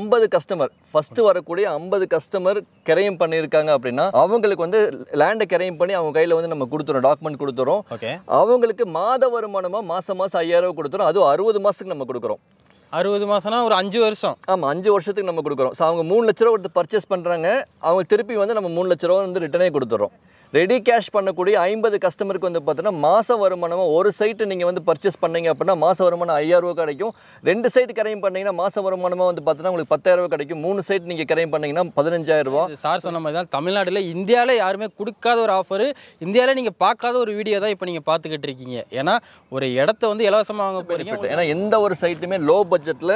ஐம்பது customer first வரக்கூடிய ஐம்பது கஸ்டமர் கிரையம் பண்ணியிருக்காங்க அப்படின்னா அவங்களுக்கு வந்து லேண்டை கிரையம் பண்ணி அவங்க கையில் வந்து நம்ம கொடுத்துறோம் டாக்குமெண்ட் கொடுத்துறோம் அவங்களுக்கு மாத வருமானமாக மாதம் மாதம் ஐயாயிரம் கொடுத்துறோம் அதுவும் அறுபது மாதத்துக்கு நம்ம கொடுக்குறோம் அறுபது மாதம்னா ஒரு அஞ்சு வருஷம் ஆமாம் அஞ்சு வருஷத்துக்கு நம்ம கொடுக்குறோம் ஸோ அவங்க மூணு லட்ச ரூபா கொடுத்து பர்ச்சேஸ் பண்ணுறாங்க அவங்க திருப்பி வந்து நம்ம மூணு லட்ச ரூபா வந்து ரிட்டனே கொடுத்துறோம் ரெடி கேஷ் பண்ணக்கூடிய ஐம்பது கஸ்டமருக்கு வந்து பார்த்தீங்கன்னா மாத வருமானமாக ஒரு சைட்டு நீங்கள் வந்து பர்ச்சேஸ் பண்ணீங்க அப்படின்னா மாத வருமானம் ஐயாயிரரூவா கிடைக்கும் ரெண்டு சைட்டு கரையும் பண்ணிங்கன்னா மாத வருமானமாக வந்து பார்த்தீங்கன்னா உங்களுக்கு பத்தாயிரரூவா கிடைக்கும் மூணு சைட் நீங்கள் கரையும் பண்ணிங்கன்னா பதினஞ்சாயிரரூவா சார் சொன்ன மாதிரி தான் தமிழ்நாட்டில் இந்தியாவில் யாருமே கொடுக்காத ஒரு ஆஃபர் இந்தியாவில் நீங்கள் பார்க்காத ஒரு வீடியோ தான் இப்போ நீங்கள் பார்த்துக்கிட்டு இருக்கீங்க ஏன்னா ஒரு இடத்த வந்து இலவசமாக வாங்க போகிறீங்க ஏன்னா எந்த ஒரு சைட்டுமே லோ பட்ஜெட்டில்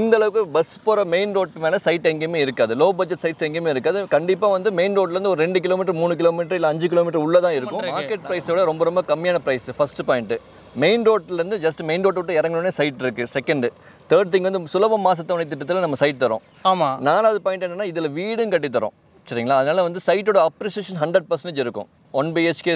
இந்தளவுக்கு பஸ் போகிற மெயின் ரோட் மேலே சைட் எங்கேயுமே இருக்காது லோ பட்ஜெட் சைட்ஸ் எங்கேயுமே இருக்காது கண்டிப்பாக வந்து மெயின் ரோட்லேருந்து ஒரு ரெண்டு கிலோமீட்டர் மூணு கிலோமீட்டர் இல்லை அஞ்சு கிலோமீட்டர் உள்ளே தான் இருக்கும் மார்க்கெட் ப்ரைஸை விட ரொம்ப ரொம்ப கம்மியான ப்ரைஸ் ஃபஸ்ட்டு பாயிண்ட்டு மெயின் ரோட்லேருந்து ஜஸ்ட் மெயின் ரோட் விட்டு இறங்கினோடனே சைட் இருக்குது செகண்டு தேர்ட் திங் வந்து சுலப மாசத்தவணை திட்டத்தில் நம்ம சைட் தரோம் ஆமாம் நாலாவது பாயிண்ட் என்னென்னா இதில் வீடும் கட்டித்தரோம் சரிங்களா அதனால் வந்து சைட்டோட அப்ரிசியேஷன் ஹண்ட்ரட் பர்சன்டேஜ் இருக்கும் one BHK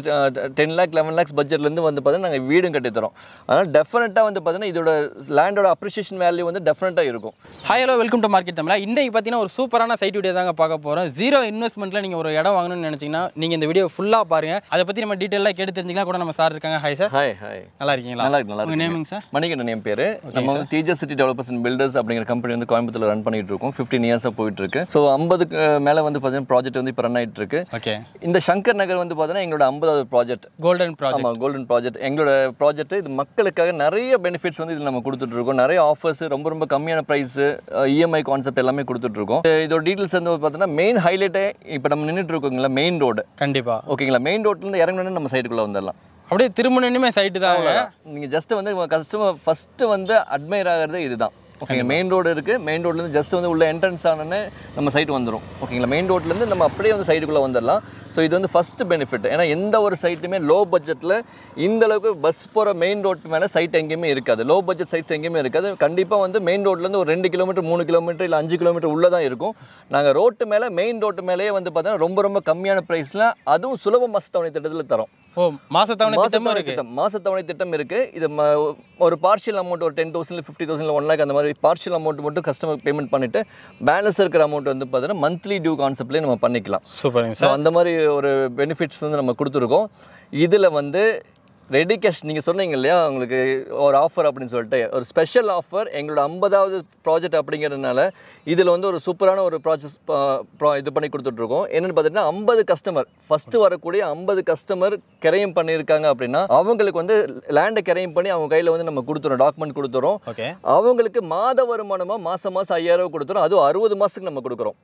ten lakh eleven lakhs பட்ஜெட்லேருந்து வந்து பார்த்தீங்கன்னா நாங்கள் வீடும் கட்டித்தரோம் அதனால் டெஃபினட்டாக வந்து பார்த்தீங்கன்னா இதோட லேண்டோட அப்ரிஷியேஷன் வேல்யூ வந்து டெஃபினட்டாக இருக்கும் hi hello welcome to market Tamil இன்றைக்கு பார்த்தீங்கன்னா ஒரு சூப்பரான சைட் வீடியோ தாங்க பார்க்க போகிறோம் ஜீரோ இன்வெஸ்ட்மெண்ட்டில் நீங்கள் ஒரு இடம் வாங்கணும்னு நினச்சிங்கன்னா நீங்கள் இந்த வீடியோ ஃபுல்லாக பாருங்கள் அதை பற்றி நம்ம டீட்டெயிலாக கேட்டு தெரிஞ்சிக்கலாம் கூட நம்ம சார் இருக்காங்க ஹாய் சார் ஹாய் ஹாய் நல்லா இருக்கீங்களா நல்லா இருக்கு நல்லா நேமிங் சார் மணிகண்டன் என் பேர் நம்ம வந்து teacher city developers and builders அப்படிங்கிற கம்பெனி வந்து கோயம்புத்தூர் ரன் பண்ணிட்டு இருக்கோம் ஃபிஃப்டீன் இயர்ஸாக போயிட்டு இருக்கு ஸோ ஐம்பதுக்கு மேலே வந்து பார்த்தீங்கன்னா ப்ராஜெக்ட் வந்து இப்போ ரன் ஆகிட்டு இருக்கு இந்த சங்கர் நகர் வந்து பார்த்தீங்கன்னா எங்களோட ஐம்பதாவது ப்ராஜெக்ட் கோல்டன் ப்ராஜெக்ட் ஆமாம் கோல்டன் ப்ராஜெக்ட் எங்களோட ப்ராஜெக்ட் இது மக்களுக்காக நிறைய பெனிஃபிட்ஸ் வந்து இதில் நம்ம கொடுத்துட்ருக்கோம் நிறைய ஆஃபர்ஸ் ரொம்ப ரொம்ப கம்மியான ப்ரைஸு இஎம்ஐ கான்செப்ட் எல்லாமே கொடுத்துட்ருக்கோம் இதோட டீட்டெயில்ஸ் வந்து பார்த்தீங்கன்னா மெயின் ஹைலைட்டே இப்போ நம்ம நின்றுட்டு இருக்கோங்களா மெயின் ரோடு கண்டிப்பாக ஓகேங்களா மெயின் ரோட்லேருந்து இறங்கணும்னு நம்ம சைட்டுக்குள்ளே வந்துடலாம் அப்படியே திரும்பணுமே சைட்டு தான் நீங்கள் ஜஸ்ட்டு வந்து கஸ்டமர் ஃபஸ்ட்டு வந்து அட்மையர் ஆகிறதே இதுதான் ஓகேங்களா மெயின் ரோடு இருக்குது மெயின் ரோட்லேருந்து ஜஸ்ட் வந்து உள்ள என்ட்ரன்ஸ் ஆனே நம்ம சைட் வந்துடும் ஓகேங்களா மெயின் ரோட்லேருந்து நம்ம அப்படியே வந்து சைடுக்குள்ளே வந்துடலாம் ஸோ இது வந்து ஃபஸ்ட்டு பெனிஃபிட் ஏன்னா எந்த ஒரு சைட்டுமே லோ பட்ஜெட்டில் இந்த அளவுக்கு பஸ் போகிற மெயின் ரோட்டு மேலே சைட் எங்கேயுமே இருக்காது லோ பட்ஜெட் சைட்ஸ் எங்கேயுமே இருக்காது கண்டிப்பாக வந்து மெயின் ரோட்லேருந்து ஒரு ரெண்டு கிலோமீட்டர் மூணு கிலோமீட்டர் இல்லை அஞ்சு கிலோமீட்டர் உள்ளே தான் இருக்கும் நாங்கள் ரோட்டு மேலே மெயின் ரோட்டு மேலேயே வந்து பார்த்தோன்னா ரொம்ப ரொம்ப கம்மியான ப்ரைஸில் அதுவும் சுலபம் மாச திட்டத்தில் தரோம் ஓ மாசத்தவணை திட்டமும் இருக்கு திட்டம் இருக்கு இது ஒரு பார்ஷியல் அமௌண்ட் ஒரு ten thousand fifty thousand one lakh அந்த மாதிரி பார்ஷியல் அமௌண்ட் மட்டும் கஸ்டமர் பேமெண்ட் பண்ணிட்டு பேலன்ஸ் இருக்கிற அமௌண்ட் வந்து பார்த்தீங்கன்னா மந்த்லி டியூ கான்செப்ட்லேயே நம்ம பண்ணிக்கலாம் ஸோ அந்த மாதிரி ஒரு பெனிஃபிட்ஸ் வந்து நம்ம கொடுத்துருக்கோம் இதில் வந்து ரெடி கேஷ் நீங்கள் சொன்னீங்க இல்லையா உங்களுக்கு ஒரு ஆஃபர் அப்படின்னு சொல்லிட்டு ஒரு ஸ்பெஷல் ஆஃபர் எங்களோட ஐம்பதாவது ப்ராஜெக்ட் அப்படிங்கிறதுனால இதில் வந்து ஒரு சூப்பரான ஒரு ப்ராஜெக்ட் இது பண்ணி கொடுத்துட்ருக்கோம் என்னென்னு பார்த்தீங்கன்னா ஐம்பது கஸ்டமர் ஃபஸ்ட்டு வரக்கூடிய ஐம்பது கஸ்டமர் கிரையம் பண்ணியிருக்காங்க அப்படின்னா அவங்களுக்கு வந்து லேண்டை கிரையம் பண்ணி அவங்க கையில் வந்து நம்ம கொடுத்துறோம் டாக்குமெண்ட் கொடுத்துறோம் அவங்களுக்கு மாத வருமானமாக மாதம் மாதம் ஐயாயிரம் கொடுத்துறோம் அதுவும் அறுபது மாதத்துக்கு நம்ம கொடுக்குறோம்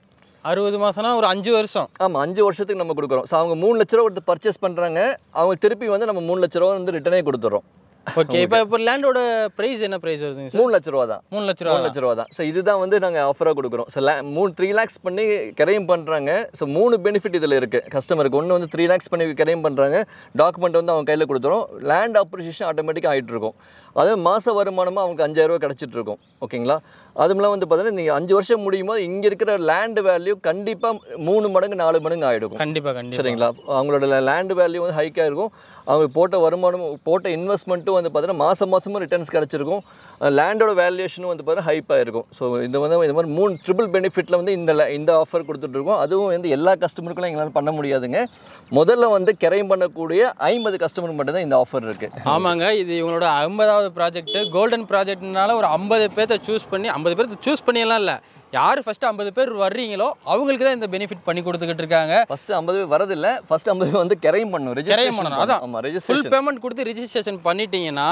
அறுபது மாதம்னா ஒரு அஞ்சு வருஷம் ஆமாம் அஞ்சு வருஷத்துக்கு நம்ம கொடுக்குறோம் ஸோ அவங்க மூணு லட்ச ரூபா கொடுத்து பர்ச்சேஸ் பண்ணுறாங்க அவங்க திருப்பி வந்து நம்ம மூணு லட்ச ரூபா வந்து ரிட்டனே கொடுத்துட்றோம் ஓகே இப்போ இப்போ லேண்டோட ப்ரைஸ் என்ன ப்ரைஸ் வருதுங்க சார் மூணு லட்ச ரூபா தான் மூணு லட்ச ரூபா மூணு லட்ச ரூபா தான் ஸோ இதுதான் வந்து நாங்கள் ஆஃபராக கொடுக்குறோம் ஸோ லே மூணு த்ரீ லேக்ஸ் பண்ணி கிரையும் பண்ணுறாங்க ஸோ மூணு பெனிஃபிட் இதில் இருக்குது கஸ்டமருக்கு ஒன்று வந்து த்ரீ லேக்ஸ் பண்ணி கிரையும் பண்ணுறாங்க டாக்குமெண்ட் வந்து அவங்க கையில் கொடுத்துரும் லேண்ட் அப்ரிஷியேஷன் ஆட்டோமேட்டிக்காக ஆகிட்டு இருக்கும் அதே மாத வருமானமாக அவங்களுக்கு அஞ்சாயிரரூவா கிடச்சிட்டு இருக்கும் ஓகேங்களா அதுமில்லாம் வந்து பார்த்தீங்கன்னா நீங்கள் அஞ்சு வருஷம் முடியும் இங்கே இருக்கிற லேண்டு வேல்யூ கண்டிப்பாக மூணு மடங்கு நாலு மடங்கு ஆகிடும் கண்டிப்பாக கண்டிப்பாக சரிங்களா அவங்களோட லேண்ட் வேல்யூ வந்து ஹைக்காக இருக்கும் அவங்க போட்ட வருமானம் போட்ட இன்வெஸ்ட்மெண்ட்டும் வந்து பார்த்தீங்கன்னா மாதம் மாதமும் ரிட்டர்ன்ஸ் கிடச்சிருக்கும் லேண்டோட வேல்யூஷனும் வந்து பார்த்தீங்கன்னா ஹைப்பாக இருக்கும் ஸோ இது வந்து இந்த மாதிரி மூணு ட்ரிபிள் பெனிஃபிட்டில் வந்து இந்த இந்த ஆஃபர் கொடுத்துட்ருக்கோம் அதுவும் வந்து எல்லா கஸ்டமருக்கும் எங்களால் பண்ண முடியாதுங்க முதல்ல வந்து கிரைம் பண்ணக்கூடிய ஐம்பது கஸ்டமர் மட்டும்தான் இந்த ஆஃபர் இருக்குது ஆமாங்க இது இவங்களோட ஐம்பதாவது ப்ராஜெக்ட்டு கோல்டன் ப்ராஜெக்ட்னால ஒரு ஐம்பது பேர்த்த சூஸ் பண்ணி ஐம்பது பேர்த்த சூஸ் பண்ணியெல்லாம் இல்லை யார் ஃபஸ்ட்டு ஐம்பது பேர் வர்றீங்களோ அவங்களுக்கு தான் இந்த பெனிஃபிட் பண்ணி கொடுத்துக்கிட்டு இருக்காங்க ஃபஸ்ட்டு ஐம்பது பேர் வரதில்லை ஃபஸ்ட்டு ஐம்பது பேர் வந்து கிரையும் பண்ணணும் கிரையும் பண்ணணும் அதான் ஆமாம் ஃபுல் பேமெண்ட் கொடுத்து ரிஜிஸ்ட்ரேஷன் பண்ணிட்டீங்கன்னா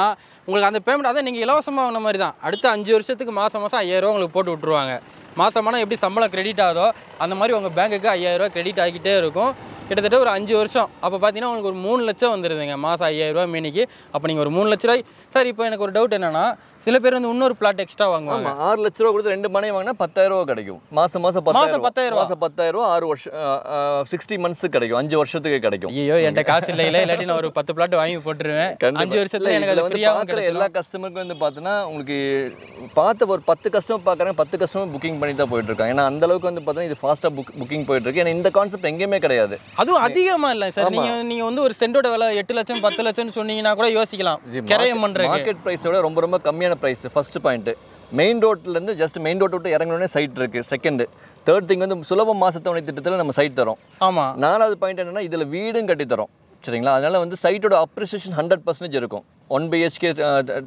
உங்களுக்கு அந்த பேமெண்ட் அதான் நீங்கள் இலவசமாக வாங்கின மாதிரி தான் அடுத்த அஞ்சு வருஷத்துக்கு மாதம் மாதம் ஐயாயிரரூவா உங்களுக்கு போட்டு விட்ருவாங்க மாதமான எப்படி சம்பளம் கிரெடிட் ஆகுதோ அந்த மாதிரி உங்கள் பேங்க்குக்கு ஐயாயிரரூவா கிரெடிட் ஆகிக்கிட்டே இருக்கும் கிட்டத்தட்ட ஒரு அஞ்சு வருஷம் அப்போ பார்த்தீங்கன்னா உங்களுக்கு ஒரு மூணு லட்சம் வந்துடுதுங்க மாதம் ஐயாயிரரூவா மீனிக்கு அப்போ நீங்கள் ஒரு மூணு லட்ச ரூபாய் சார் இப்போ எனக்கு ஒரு டவுட் என்னென்னா சில பேர் வந்து இன்னொரு பிளாட் எக்ஸ்ட்ரா வாங்குவாங்க ஆமா ஆறு லட்ச ரூபா கொடுத்து ரெண்டு மனை வாங்கினா பத்தாயிரம் ரூபா கிடைக்கும் மாதம் மாசம் பத்தாயிரம் பத்தாயிரம் மாசம் பத்தாயிரம் ரூபா ஆறு வருஷம் சிக்ஸ்டி மந்த்ஸுக்கு கிடைக்கும் அஞ்சு வருஷத்துக்கு கிடைக்கும் ஐயோ என்கிட்ட காசு இல்லை இல்லை இல்லாட்டி நான் ஒரு பத்து பிளாட் வாங்கி போட்டுருவேன் அஞ்சு வருஷத்துல எனக்கு வந்து பார்க்குற எல்லா கஸ்டமருக்கும் வந்து பார்த்தீங்கன்னா உங்களுக்கு பார்த்த ஒரு பத்து கஸ்டமர் பார்க்குறாங்க பத்து கஸ்டமர் புக்கிங் பண்ணி தான் போயிட்டு இருக்காங்க ஏன்னா அந்த அளவுக்கு வந்து பார்த்தீங்கன்னா இது ஃபாஸ்ட்டாக புக் புக்கிங் போயிட்டு இருக்கு ஏன்னா இந்த கான்செப்ட் எங்கேயுமே கிடையாது அதுவும் அதிகமாக இல்லை சார் நீங்கள் நீங்கள் வந்து ஒரு சென்டோட விலை எட்டு லட்சம் பத்து லட்சம்னு சொன்னீங்கன்னா கூட யோசிக்கலாம் மார்க்கெட் ப்ரைஸோட ரொம்ப ரொம்ப கம்மியான கம்மியான ப்ரைஸ் ஃபஸ்ட்டு பாயிண்ட்டு மெயின் ரோட்லேருந்து ஜஸ்ட் மெயின் ரோட் விட்டு இறங்கினோடனே சைட் இருக்குது செகண்டு தேர்ட் திங் வந்து சுலப மாசத்தவணை திட்டத்தில் நம்ம சைட் தரோம் ஆமாம் நாலாவது பாயிண்ட் என்னென்னா இதில் வீடும் கட்டி தரோம் சரிங்களா அதனால் வந்து சைட்டோட அப்ரிசியேஷன் ஹண்ட்ரட் பர்சன்டேஜ் இருக்கும் one BHK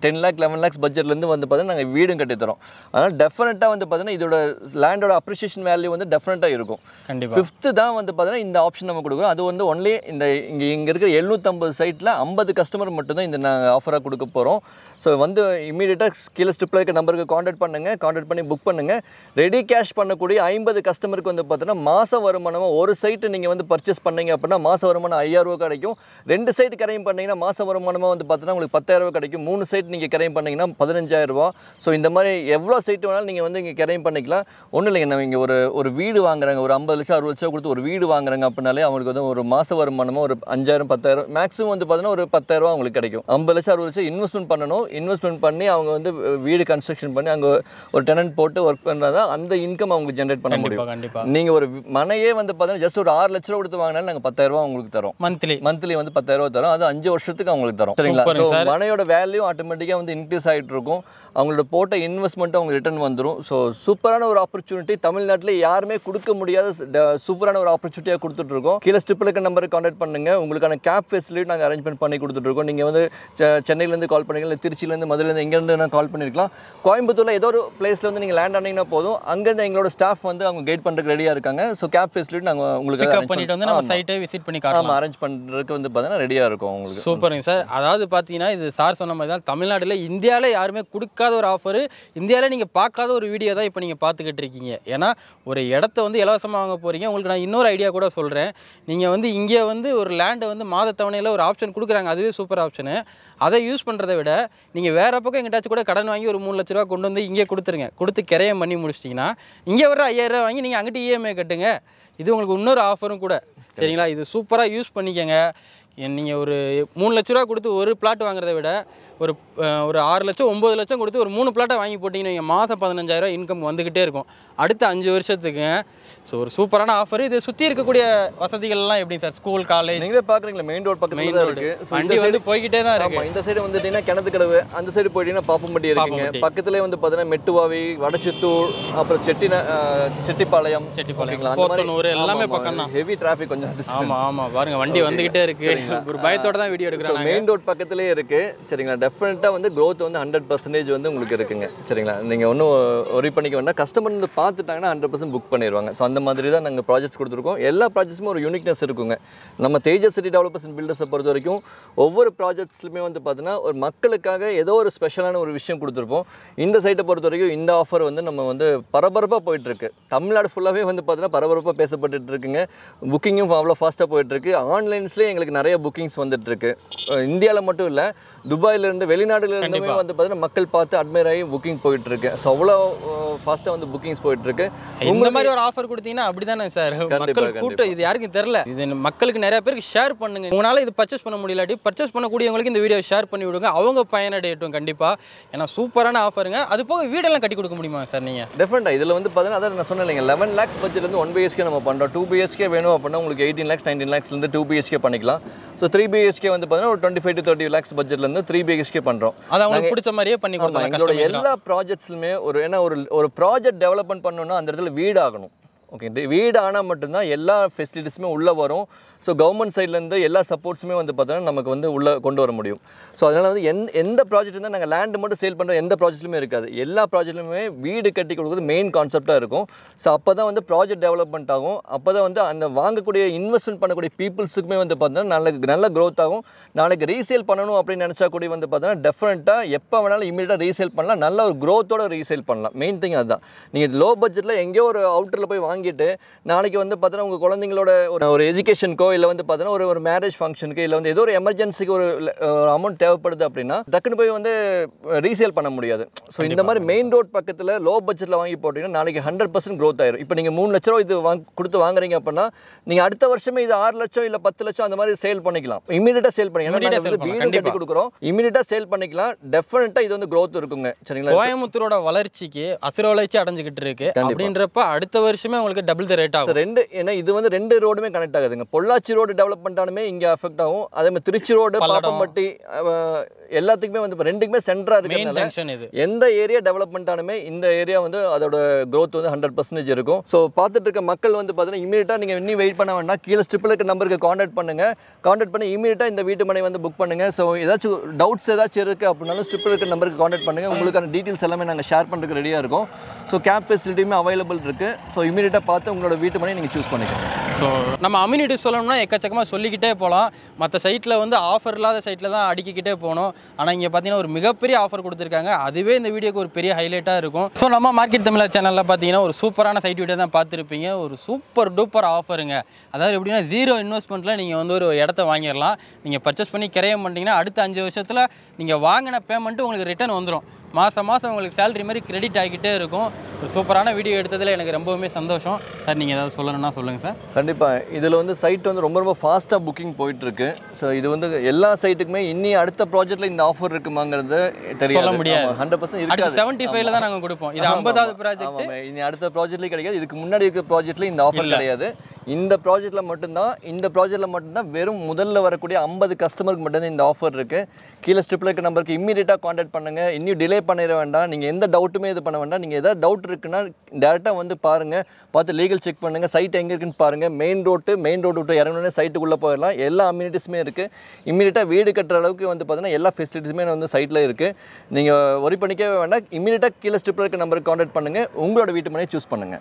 ten lakh eleven lakhs பட்ஜெட்லேருந்து வந்து பார்த்தீங்கன்னா நாங்கள் வீடும் கட்டித்தரோம் அதனால் டெஃபினட்டாக வந்து பார்த்தீங்கன்னா இதோட லேண்டோட அப்ரிஷியேஷன் வேல்யூ வந்து டெஃபினட்டாக இருக்கும் கண்டிப்பாக ஃபிஃப்த்து தான் வந்து பார்த்தீங்கன்னா இந்த ஆப்ஷன் நம்ம கொடுக்கும் அது வந்து ஒன்லி இந்த இங்கே இங்கே இருக்கிற எழுநூற்றம்பது சைட்டில் ஐம்பது கஸ்டமர் மட்டும்தான் இந்த நாங்கள் ஆஃபராக கொடுக்க போகிறோம் ஸோ வந்து இமீடியட்டாக கீழே ஸ்டிப்பில் இருக்க நம்பருக்கு காண்டாக்ட் பண்ணுங்கள் காண்டாக்ட் பண்ணி புக் பண்ணுங்கள் ரெடி கேஷ் பண்ணக்கூடிய ஐம்பது கஸ்டமருக்கு வந்து பார்த்தீங்கன்னா மாத வருமானமாக ஒரு சைட்டு நீங்கள் வந்து பர்ச்சேஸ் பண்ணீங்க அப்படின்னா மாத வருமானம் ஐயாயிரம் கிடைக்கும் ரெண்டு சைட்டு கரையும் பண்ணிங்கன்னா மாத வருமானமாக வந்து பார்த்தீங்கன்னா உங்களுக்கு பத்தாயிரரூவா கிடைக்கும் மூணு சைட் நீங்கள் கிரைம் பண்ணிங்கன்னா பதினஞ்சாயிரரூபா ஸோ இந்த மாதிரி எவ்வளோ சைட் வேணாலும் நீங்கள் வந்து இங்கே கிரைம் பண்ணிக்கலாம் ஒன்றும் இல்லைங்க நம்ம இங்கே ஒரு ஒரு வீடு வாங்குறாங்க ஒரு ஐம்பது லட்சம் அறுபது லட்சம் கொடுத்து ஒரு வீடு வாங்குறாங்க அப்படின்னாலே அவங்களுக்கு வந்து ஒரு மாத வருமானமாக ஒரு அஞ்சாயிரம் பத்தாயிரம் மேக்ஸிமம் வந்து பார்த்தீங்கன்னா ஒரு பத்தாயிரரூபா அவங்களுக்கு கிடைக்கும் ஐம்பது லட்சம் அறுபது லட்சம் இன்வெஸ்ட்மெண்ட் பண்ணணும் இன்வெஸ்ட்மெண்ட் பண்ணி அவங்க வந்து வீடு கன்ஸ்ட்ரக்ஷன் பண்ணி அங்கே ஒரு டெனன்ட் போட்டு ஒர்க் பண்ணுறதா அந்த இன்கம் அவங்களுக்கு ஜென்ரேட் பண்ண முடியும் கண்டிப்பாக நீங்கள் ஒரு மனையே வந்து பார்த்தீங்கன்னா ஜஸ்ட் ஒரு ஆறு லட்ச ரூபா கொடுத்து வாங்கினாலும் நாங்கள் பத்தாயிரரூபா உங்களுக்கு தரோம் மந்த்லி மந்த்லி வந்து ரூபா தரோம் அது அஞ்சு வருஷத்துக்கு அவங்களுக்கு தரோம் சரிங்களா மனையோட வேல்யூ ஆட்டோமேட்டிக்காக வந்து இன்க்ரீஸ் ஆகிட்டு இருக்கும் அவங்களோட போட்ட இன்வெஸ்ட்மெண்ட்டும் அவங்க ரிட்டர்ன் வந்துடும் ஸோ சூப்பரான ஒரு ஆப்பர்ச்சுனிட்டி தமிழ்நாட்டில் யாருமே கொடுக்க முடியாத சூப்பரான ஒரு ஆப்பர்ச்சுனிட்டியாக கொடுத்துட்ருக்கோம் கீழே ஸ்டிப்பில் இருக்க நம்பருக்கு காண்டாக்ட் பண்ணுங்கள் உங்களுக்கான கேப் ஃபெசிலிட்டி நாங்கள் அரேஞ்ச்மெண்ட் பண்ணி கொடுத்துட்ருக்கோம் நீங்கள் வந்து சென்னையிலேருந்து கால் பண்ணிக்கலாம் திருச்சியிலேருந்து மதுரையிலேருந்து எங்கேருந்து நான் கால் பண்ணியிருக்கலாம் கோயம்புத்தூரில் ஏதோ ஒரு பிளேஸில் வந்து நீங்கள் லேண்ட் ஆனீங்கன்னா போதும் அங்கேருந்து எங்களோட ஸ்டாஃப் வந்து அவங்க கைட் பண்ணுறதுக்கு ரெடியாக இருக்காங்க ஸோ கேப் ஃபெசிலிட்டி நாங்கள் உங்களுக்கு பண்ணிட்டு வந்து நம்ம சைட்டை விசிட் பண்ணி காட்டலாம் அரேஞ்ச் பண்ணுறதுக்கு வந்து பார்த்தீங்கன்னா ரெடியாக இருக்கும் உங்களுக்கு சூப்பருங்க சார் அதாவது பார்த்தீங்கன்னா பார்த்தீங்கன்னா இது சார் சொன்ன மாதிரி தான் தமிழ்நாட்டில் இந்தியாவில் யாருமே கொடுக்காத ஒரு ஆஃபரு இந்தியாவில் நீங்கள் பார்க்காத ஒரு வீடியோ தான் இப்போ நீங்கள் பார்த்துக்கிட்டு இருக்கீங்க ஏன்னா ஒரு இடத்த வந்து இலவசமாக வாங்க போகிறீங்க உங்களுக்கு நான் இன்னொரு ஐடியா கூட சொல்கிறேன் நீங்கள் வந்து இங்கே வந்து ஒரு லேண்டை வந்து மாதத்தவணையில் ஒரு ஆப்ஷன் கொடுக்குறாங்க அதுவே சூப்பர் ஆப்ஷனு அதை யூஸ் பண்ணுறதை விட நீங்கள் வேறு பக்கம் எங்கிட்டாச்சும் கூட கடன் வாங்கி ஒரு மூணு லட்ச ரூபா கொண்டு வந்து இங்கே கொடுத்துருங்க கொடுத்து கிரையம் பண்ணி முடிச்சிட்டிங்கன்னா இங்கே வர ஐயாயிரரூவா வாங்கி நீங்கள் அங்கிட்டு இஎம்ஐ e கட்டுங்க இது உங்களுக்கு இன்னொரு ஆஃபரும் கூட சரிங்களா இது சூப்பராக யூஸ் பண்ணிக்கோங்க நீங்கள் ஒரு மூணு லட்ச ரூபா கொடுத்து ஒரு பிளாட் வாங்குறத விட ஒரு ஒரு ஆறு லட்சம் ஒம்பது லட்சம் கொடுத்து ஒரு மூணு பிளாட்டை வாங்கி போட்டிங்கன்னா நீங்கள் மாதம் பதினஞ்சாயிரம் இன்கம் வந்துக்கிட்டே இருக்கும் அடுத்த அஞ்சு வருஷத்துக்கு ஸோ ஒரு சூப்பரான ஆஃபர் இது சுற்றி இருக்கக்கூடிய வசதிகள்லாம் எப்படி சார் ஸ்கூல் காலேஜ் நீங்களே பார்க்குறீங்களா மெயின் ரோடு பக்கம் மெயின் ரோடு வண்டி வந்து போய்கிட்டே தான் இருக்கும் இந்த சைடு வந்துட்டீங்கன்னா கிணத்து கடவு அந்த சைடு போயிட்டீங்கன்னா பாப்பம்பட்டி இருக்குங்க பக்கத்துலேயே வந்து பார்த்தீங்கன்னா மெட்டுவாவி வடச்சித்தூர் அப்புறம் செட்டி செட்டிப்பாளையம் செட்டிப்பாளையம் எல்லாமே பக்கம் தான் ஹெவி டிராஃபிக் கொஞ்சம் ஆமாம் ஆமாம் பாருங்கள் வண்டி வந்துக்கிட்டே இருக்குது ஒரு பயத்தோட தான் வீடியோ எடுக்கிறோம் மெயின் ரோட் பக்கத்துலேயே இருக்குது சரிங்களா டெஃபினட்டாக வந்து க்ரோத் வந்து ஹண்ட்ரட் பர்சன்டேஜ் வந்து உங்களுக்கு இருக்குங்க சரிங்களா நீங்கள் ஒன்றும் ஒரி பண்ணிக்க வேண்டாம் கஸ்டமர் வந்து பார்த்துட்டாங்கன்னா ஹண்ட்ரட் பர்சன்ட் புக் பண்ணிடுவாங்க ஸோ அந்த மாதிரி தான் நாங்கள் ப்ராஜெக்ட்ஸ் கொடுத்துருக்கோம் எல்லா ப்ராஜெக்ட்ஸுமே ஒரு யூனிக்னஸ் இருக்குங்க நம்ம தேஜஸ் சிட்டி டெவலப்பர்ஸ் பில்டர்ஸை பொறுத்த வரைக்கும் ஒவ்வொரு ப்ராஜெக்ட்ஸ்லையுமே வந்து பார்த்தீங்கன்னா ஒரு மக்களுக்காக ஏதோ ஒரு ஸ்பெஷலான ஒரு விஷயம் கொடுத்துருப்போம் இந்த சைட்டை பொறுத்த வரைக்கும் இந்த ஆஃபர் வந்து நம்ம வந்து பரபரப்பாக போயிட்டுருக்கு தமிழ்நாடு ஃபுல்லாகவே வந்து பார்த்தீங்கன்னா பரபரப்பாக பேசப்பட்டு இருக்குங்க புக்கிங்கும் அவ்வளோ ஃபாஸ்ட்டாக போயிட்டுருக்கு ஆன்லைன்ஸ்லேயே எங்களுக்கு நிறைய நிறைய புக்கிங்ஸ் வந்துட்டுருக்கு இந்தியாவில் மட்டும் இல்லை துபாயிலேருந்து வெளிநாடுலேருந்துமே வந்து பார்த்தீங்கன்னா மக்கள் பார்த்து அட்மையர் ஆகி புக்கிங் போயிட்டுருக்கு ஸோ அவ்வளோ ஃபாஸ்ட்டாக வந்து புக்கிங்ஸ் போயிட்டுருக்கு உங்கள் மாதிரி ஒரு ஆஃபர் கொடுத்தீங்கன்னா அப்படி தானே சார் மக்கள் கூட்டம் இது யாருக்கும் தெரில இது மக்களுக்கு நிறைய பேருக்கு ஷேர் பண்ணுங்க உங்களால் இது பர்ச்சேஸ் பண்ண முடியலாட்டி பர்ச்சேஸ் பண்ணக்கூடியவங்களுக்கு இந்த வீடியோ ஷேர் பண்ணி விடுங்க அவங்க பயனடையட்டும் கண்டிப்பாக ஏன்னா சூப்பரான ஆஃபருங்க அது போக வீடெல்லாம் கட்டி கொடுக்க முடியுமா சார் நீங்கள் டிஃப்ரெண்ட்டாக இதில் வந்து பார்த்தீங்கன்னா அதான் நான் சொன்னேன் இல்லைங்க லெவன் லேக்ஸ் பட்ஜெட்லேருந்து ஒன் பிஎஸ்கே நம்ம பண்ணுறோம் டூ பிஎஸ்கே வேணும் அப்படின்னா உங்களுக்கு எயிட்டீன் லேக்ஸ் நைன்டீன் லேக்ஸ்லேருந்து டூ பிஎஸ்கே பண்ணிக்கலாம் ஸோ த்ரீ பிஹெச்கே வந்து பார்த்தீங்கன்னா ஒரு twenty five to thirty lakhs பட்ஜெட்லேருந்து த்ரீ பிஹெச்கே பண்ணுறோம் அதை அவங்களுக்கு பிடிச்ச மாதிரியே பண்ணி கொடுப்போம் எங்களோட எல்லா ப்ராஜெக்ட்ஸ்லுமே ஒரு ஏன்னா ஒரு ஒரு ப்ராஜெக்ட் டெவலப்மெண்ட் பண்ணணும்னா அந்த இடத்துல வீடு ஆகணும் ஓகே வீடு ஆனால் மட்டும்தான் எல்லா ஃபெசிலிட்டிஸுமே உள்ளே வரும் ஸோ கவர்மெண்ட் சைட்லேருந்து எல்லா சப்போர்ட்ஸுமே வந்து பார்த்தோன்னா நமக்கு வந்து உள்ளே கொண்டு வர முடியும் ஸோ அதனால் வந்து எந் எந்த ப்ராஜெக்ட் இருந்தால் நாங்கள் லேண்டு மட்டும் சேல் பண்ணுற எந்த ப்ராஜெக்ட்லையுமே இருக்காது எல்லா ப்ராஜெக்ட்லையுமே வீடு கட்டி கொடுக்குறது மெயின் கான்செப்டாக இருக்கும் ஸோ அப்போ தான் வந்து ப்ராஜெக்ட் டெவலப்மெண்ட் ஆகும் அப்போ தான் வந்து அந்த வாங்கக்கூடிய இன்வெஸ்ட்மெண்ட் பண்ணக்கூடிய பீப்புள்ஸுக்குமே வந்து பார்த்தோன்னா நல்ல நல்ல க்ரோத் ஆகும் நாளைக்கு ரீசேல் பண்ணணும் அப்படின்னு நினச்சா கூட வந்து பார்த்தோன்னா டெஃபினட்டாக எப்போ வேணாலும் இமீடியட்டாக ரீசேல் பண்ணலாம் நல்ல ஒரு க்ரோத்தோட ரீசேல் பண்ணலாம் மெயின் திங் அதுதான் நீங்கள் லோ பட்ஜெட்டில் எங்கேயோ ஒரு அவுட்டரில் போய் வாங்கி வாங்கிட்டு நாளைக்கு வந்து பார்த்தீங்கன்னா உங்கள் குழந்தைங்களோட ஒரு எஜுகேஷனுக்கோ இல்லை வந்து பார்த்தீங்கன்னா ஒரு ஒரு மேரேஜ் ஃபங்க்ஷனுக்கோ இல்லை வந்து ஏதோ ஒரு எமர்ஜென்சிக்கு ஒரு அமௌண்ட் தேவைப்படுது அப்படின்னா டக்குன்னு போய் வந்து ரீசேல் பண்ண முடியாது ஸோ இந்த மாதிரி மெயின் ரோட் பக்கத்தில் லோ பட்ஜெட்டில் வாங்கி போட்டிங்கன்னா நாளைக்கு ஹண்ட்ரட் பர்சன்ட் க்ரோத் ஆயிரும் இப்போ நீங்கள் மூணு லட்ச ரூபா இது வாங்க கொடுத்து வாங்குறீங்க அப்படின்னா நீங்கள் அடுத்த வருஷமே இது ஆறு லட்சம் இல்லை பத்து லட்சம் அந்த மாதிரி சேல் பண்ணிக்கலாம் இமீடியட்டாக சேல் பண்ணிக்கலாம் வந்து வீடு கட்டி கொடுக்குறோம் இமீடியட்டாக சேல் பண்ணிக்கலாம் டெஃபினட்டாக இது வந்து க்ரோத் இருக்குங்க சரிங்களா கோயம்புத்தூரோட வளர்ச்சிக்கு அசுர வளர்ச்சி அடைஞ்சிக்கிட்டு இருக்கு அப்படின்றப்ப அடுத்த வருஷமே உங்களுக்கு டபுள் த ரேட் ஆகும் ரெண்டு ஏன்னா இது வந்து ரெண்டு ரோடுமே கனெக்ட் ஆகுதுங்க பொள்ளாச்சி ரோடு டெவலப் பண்ணிட்டாலுமே இங்கே அஃபெக்ட் ஆகும் அதே மாதிரி திருச்சி ரோடு பாப்பம்பட்டி எல்லாத்துக்குமே வந்து ரெண்டுக்குமே சென்டராக இருக்குது எந்த ஏரியா டெவலப் பண்ணிட்டாலுமே இந்த ஏரியா வந்து அதோட க்ரோத் வந்து ஹண்ட்ரட் பர்சன்டேஜ் இருக்கும் ஸோ பார்த்துட்டு இருக்க மக்கள் வந்து பார்த்தீங்கன்னா இமீடியட்டாக நீங்கள் இன்னும் வெயிட் பண்ண வேண்டாம் கீழே ஸ்டிப்பில் இருக்க நம்பருக்கு காண்டாக்ட் பண்ணுங்கள் காண்டாக்ட் பண்ணி இமீடியட்டாக இந்த வீட்டு மனை வந்து புக் பண்ணுங்கள் ஸோ ஏதாச்சும் டவுட்ஸ் ஏதாச்சும் இருக்குது அப்படின்னாலும் ஸ்டிப்பில் இருக்க நம்பருக்கு காண்டாக்ட் பண்ணுங்கள் உங்களுக்கான டீட்டெயில்ஸ் எல்லாமே நாங்கள் ஷேர் பண்ணுறதுக்கு ரெடியாக இருக்கும் ஸோ கேப் ஃபெசிலிட்டியுமே அவைலபிள் இருக்குது ஸோ இமீடியட்டாக டார்கெட்டை பார்த்து உங்களோட வீட்டு மணி நீங்கள் சூஸ் பண்ணிக்கலாம் ஸோ நம்ம அம்யூனிட்டி சொல்லணும்னா எக்கச்சக்கமாக சொல்லிக்கிட்டே போகலாம் மற்ற சைட்டில் வந்து ஆஃபர் இல்லாத சைட்டில் தான் அடிக்கிக்கிட்டே போகணும் ஆனால் இங்கே பார்த்தீங்கன்னா ஒரு மிகப்பெரிய ஆஃபர் கொடுத்துருக்காங்க அதுவே இந்த வீடியோக்கு ஒரு பெரிய ஹைலைட்டாக இருக்கும் ஸோ நம்ம மார்க்கெட் தமிழர் சேனலில் பார்த்தீங்கன்னா ஒரு சூப்பரான சைட் வீடியோ தான் பார்த்துருப்பீங்க ஒரு சூப்பர் டூப்பர் ஆஃபருங்க அதாவது எப்படின்னா ஜீரோ இன்வெஸ்ட்மெண்ட்டில் நீங்கள் வந்து ஒரு இடத்த வாங்கிடலாம் நீங்கள் பர்ச்சேஸ் பண்ணி கிரையம் பண்ணிட்டீங்கன்னா அடுத்த அஞ்சு வருஷத்தில் நீங்கள் வாங்கின பேமெண்ட்டு உங்களுக்கு ரிட்டர்ன் வந்துடும் மாதம் மாதம் உங்களுக்கு சேலரி மாதிரி கிரெடிட் ஆகிக்கிட்டே இருக்கும் ஒரு சூப்பரான வீடியோ எடுத்ததில் எனக்கு ரொம்பவுமே சந்தோஷம் சார் நீங்கள் ஏதாவது சொல்லணும்னா சொல்லுங்கள் சார் கண்டிப்பாக இதில் வந்து சைட் வந்து ரொம்ப ரொம்ப ஃபாஸ்ட்டாக புக்கிங் போயிட்டுருக்கு ஸோ இது வந்து எல்லா சைட்டுக்குமே இன்னி அடுத்த ப்ராஜெக்ட்டில் இந்த ஆஃபர் இருக்குமாங்கிறது தெரிய சொல்ல முடியாது ஹண்ட்ரட் பர்சன்ட் இருக்காது செவன்ட்டி ஃபைவ்ல தான் நாங்கள் கொடுப்போம் இது ஐம்பதாவது ப்ராஜெக்ட் இனி அடுத்த ப்ராஜெக்ட்லேயும் கிடைக்காது இதுக்கு முன்னாடி இருக்கிற ப்ராஜெக்ட்லேயும் இந்த ஆஃபர் கிடையாது இந்த ப்ராஜெக்ட்டில் மட்டும்தான் இந்த ப்ராஜெக்ட்டில் மட்டும்தான் வெறும் முதல்ல வரக்கூடிய ஐம்பது கஸ்டமருக்கு மட்டும்தான் இந்த ஆஃபர் இருக்குது கீழே ஸ்ட்ரிப்பில் இருக்க நம்பருக்கு இம்மிடியேட்டாக காண்டாக்ட் பண்ணுங்கள் இன்னும் டிலே பண்ணிட வேண்டாம் நீங்கள் எந்த டவுட்டுமே இது பண்ண வேண்டாம் நீங்கள் எதாவது டவுட் இருக்குன்னா டேரெக்டாக வந்து பாருங்கள் பார்த்து லீகல் செக் பண்ணுங்கள் சைட் எங்கே இருக்குன்னு பாருங்கள் மெயின் ரோட்டு மெயின் ரோடு விட்டு இறங்கினோடனே சைட்டுக்குள்ளே போயிடலாம் எல்லா அம்யூனிட்டிஸுமே இருக்குது இம்மிடியேட்டாக வீடு கட்டுற அளவுக்கு வந்து பார்த்தீங்கன்னா எல்லா ஃபெசிலிட்டிஸுமே வந்து சைட்டில் இருக்குது நீங்கள் ஒரி பண்ணிக்கவே வேண்டாம் இம்மிடியேட்டாக கீழே ஸ்ட்ரிப்பில் இருக்க நம்பருக்கு காண்டாக்ட் பண்ணுங்கள் உங்களோட வீட்டு மனையை சூஸ் பண்ணுங்கள்